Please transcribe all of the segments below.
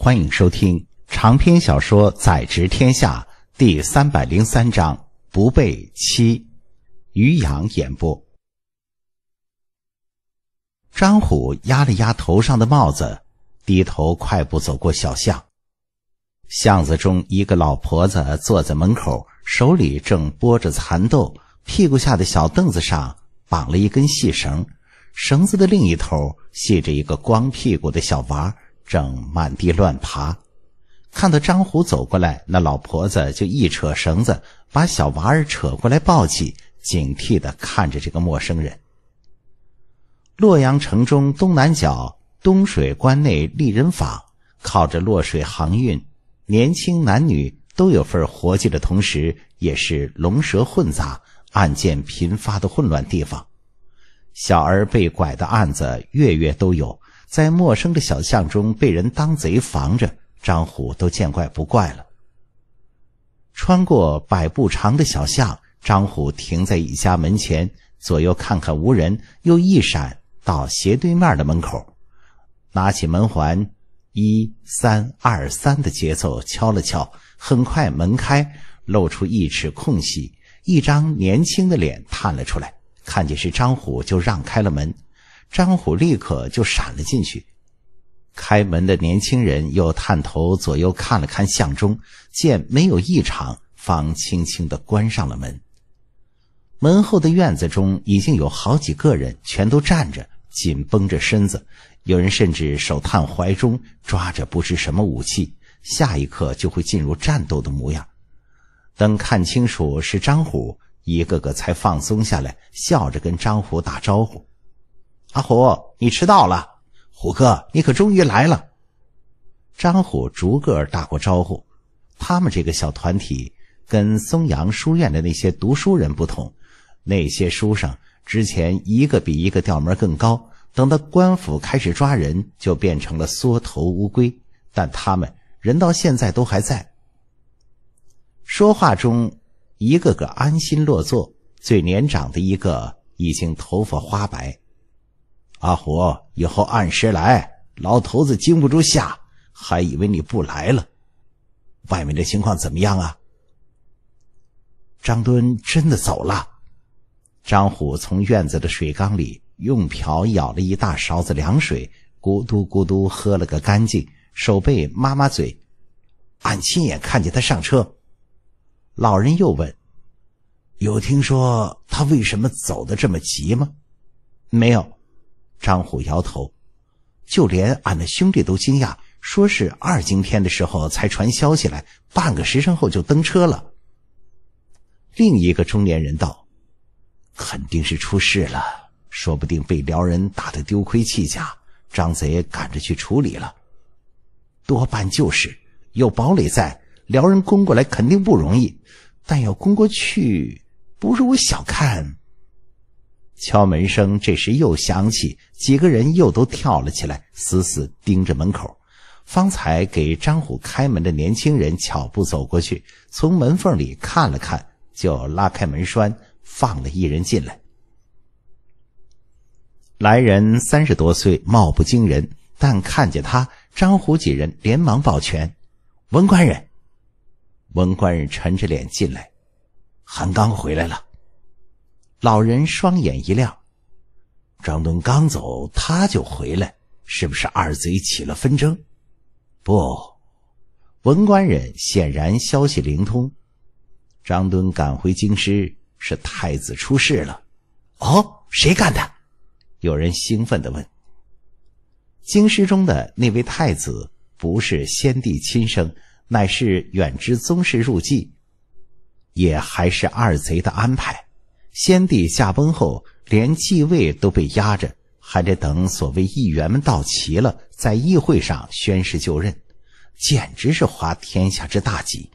欢迎收听长篇小说《宰执天下》第三百零三章“不备妻”，于洋演播。张虎压了压头上的帽子，低头快步走过小巷。巷子中，一个老婆子坐在门口，手里正剥着蚕豆，屁股下的小凳子上绑了一根细绳，绳子的另一头系着一个光屁股的小娃。正满地乱爬，看到张虎走过来，那老婆子就一扯绳子，把小娃儿扯过来抱起，警惕的看着这个陌生人。洛阳城中东南角东水关内丽人坊，靠着洛水航运，年轻男女都有份活计的同时，也是龙蛇混杂、案件频发的混乱地方。小儿被拐的案子月月都有。在陌生的小巷中被人当贼防着，张虎都见怪不怪了。穿过百步长的小巷，张虎停在一家门前，左右看看无人，又一闪到斜对面的门口，拿起门环，一三二三的节奏敲了敲。很快门开，露出一尺空隙，一张年轻的脸探了出来，看见是张虎，就让开了门。张虎立刻就闪了进去。开门的年轻人又探头左右看了看巷中，见没有异常，方轻轻的关上了门。门后的院子中已经有好几个人，全都站着，紧绷着身子，有人甚至手探怀中抓着不知什么武器，下一刻就会进入战斗的模样。等看清楚是张虎，一个个才放松下来，笑着跟张虎打招呼。阿虎，你迟到了。虎哥，你可终于来了。张虎逐个打过招呼。他们这个小团体跟松阳书院的那些读书人不同，那些书生之前一个比一个调门更高，等到官府开始抓人，就变成了缩头乌龟。但他们人到现在都还在。说话中，一个个安心落座。最年长的一个已经头发花白。阿虎，以后按时来。老头子经不住吓，还以为你不来了。外面的情况怎么样啊？张敦真的走了。张虎从院子的水缸里用瓢舀了一大勺子凉水，咕嘟咕嘟喝了个干净，手背抹抹嘴。俺亲眼看见他上车。老人又问：“有听说他为什么走得这么急吗？”“没有。”张虎摇头，就连俺的兄弟都惊讶，说是二更天的时候才传消息来，半个时辰后就登车了。另一个中年人道：“肯定是出事了，说不定被辽人打得丢盔弃甲，张贼赶着去处理了。多半就是有堡垒在，辽人攻过来肯定不容易，但要攻过去，不是我小看。”敲门声这时又响起，几个人又都跳了起来，死死盯着门口。方才给张虎开门的年轻人巧步走过去，从门缝里看了看，就拉开门栓，放了一人进来。来人三十多岁，貌不惊人，但看见他，张虎几人连忙抱拳：“文官人。”文官人沉着脸进来：“韩刚回来了。”老人双眼一亮，张敦刚走他就回来，是不是二贼起了纷争？不，文官人显然消息灵通。张敦赶回京师，是太子出事了。哦，谁干的？有人兴奋地问。京师中的那位太子不是先帝亲生，乃是远之宗室入继，也还是二贼的安排。先帝驾崩后，连继位都被压着，还得等所谓议员们到齐了，在议会上宣誓就任，简直是滑天下之大稽。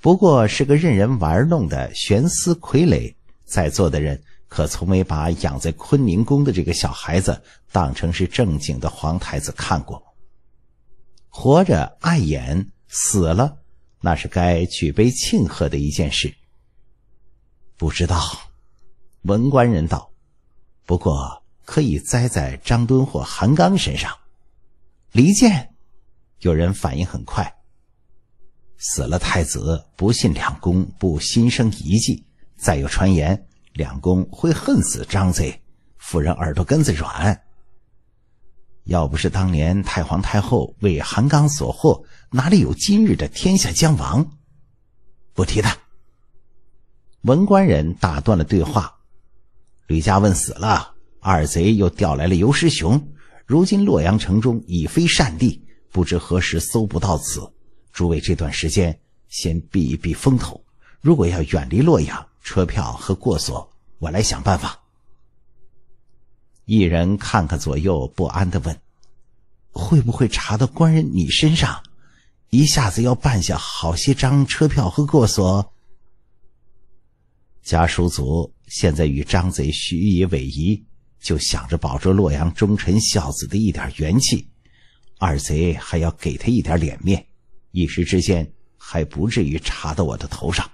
不过是个任人玩弄的悬丝傀儡，在座的人可从没把养在坤宁宫的这个小孩子当成是正经的皇太子看过。活着碍眼，死了，那是该举杯庆贺的一件事。不知道，文官人道，不过可以栽在张敦或韩刚身上，离间。有人反应很快。死了太子，不信两宫不心生一计；再有传言，两宫会恨死张贼。夫人耳朵根子软，要不是当年太皇太后为韩刚所惑，哪里有今日的天下将亡？不提他。文官人打断了对话，吕家问死了，二贼又调来了尤师雄。如今洛阳城中已非善地，不知何时搜捕到此。诸位这段时间先避一避风头。如果要远离洛阳，车票和过所我来想办法。一人看看左右，不安的问：“会不会查到官人你身上？一下子要办下好些张车票和过所？”家叔祖现在与张贼许以委夷，就想着保住洛阳忠臣孝子的一点元气。二贼还要给他一点脸面，一时之间还不至于查到我的头上。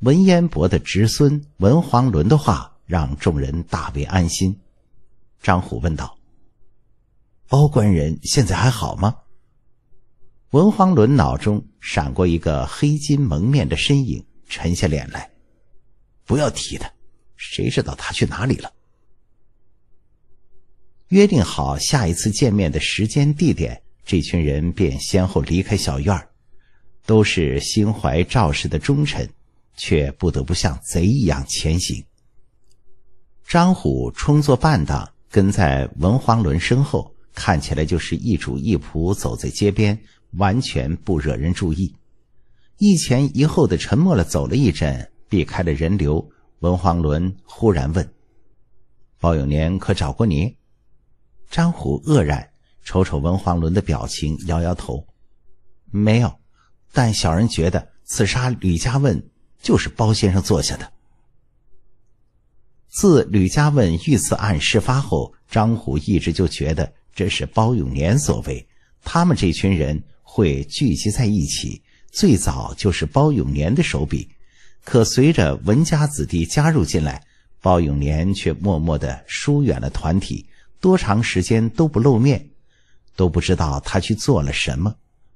文彦博的侄孙文黄伦的话让众人大为安心。张虎问道：“包官人现在还好吗？”文黄伦脑中闪过一个黑金蒙面的身影。沉下脸来，不要提他，谁知道他去哪里了？约定好下一次见面的时间地点，这群人便先后离开小院儿。都是心怀赵氏的忠臣，却不得不像贼一样前行。张虎充作伴当，跟在文黄伦身后，看起来就是一主一仆走在街边，完全不惹人注意。一前一后的沉默了，走了一阵，避开了人流。文黄伦忽然问：“包永年可找过你？”张虎愕然，瞅瞅文黄伦的表情，摇摇头：“没有。”但小人觉得刺杀吕家问就是包先生做下的。自吕家问遇刺案事发后，张虎一直就觉得这是包永年所为。他们这群人会聚集在一起。最早就是包永年的手笔，可随着文家子弟加入进来，包永年却默默地疏远了团体，多长时间都不露面，都不知道他去做了什么。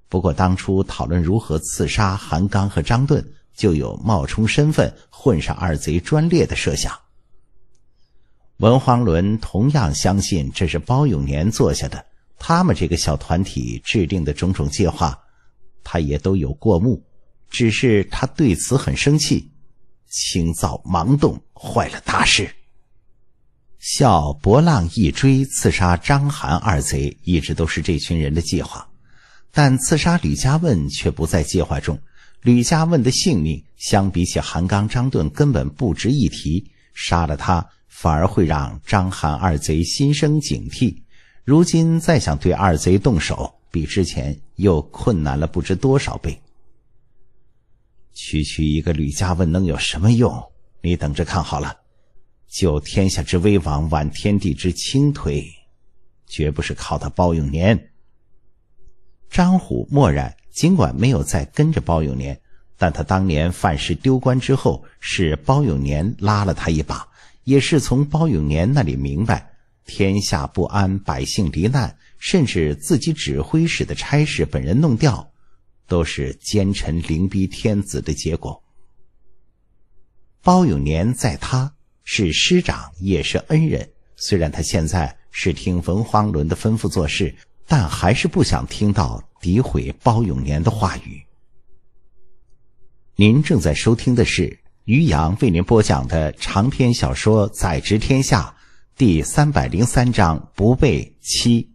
不过当初讨论如何刺杀韩刚和张盾，就有冒充身份混上二贼专列的设想。文皇伦同样相信这是包永年做下的，他们这个小团体制定的种种计划。他也都有过目，只是他对此很生气，清早盲动，坏了大事。笑博浪一追刺杀张邯二贼，一直都是这群人的计划，但刺杀吕家问却不在计划中。吕家问的性命相比起韩刚、张盾根本不值一提，杀了他反而会让张邯二贼心生警惕。如今再想对二贼动手。比之前又困难了不知多少倍。区区一个吕家问能有什么用？你等着看好了，救天下之危亡，挽天地之倾颓，绝不是靠他包永年。张虎默然，尽管没有再跟着包永年，但他当年犯事丢官之后，是包永年拉了他一把，也是从包永年那里明白天下不安，百姓罹难。甚至自己指挥使的差事，本人弄掉，都是奸臣凌逼天子的结果。包永年在他是师长，也是恩人。虽然他现在是听冯荒伦的吩咐做事，但还是不想听到诋毁包永年的话语。您正在收听的是于洋为您播讲的长篇小说《宰执天下》第三百零三章“不被欺”。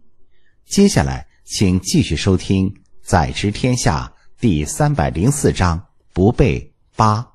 接下来，请继续收听《宰执天下》第三百零四章，不备八。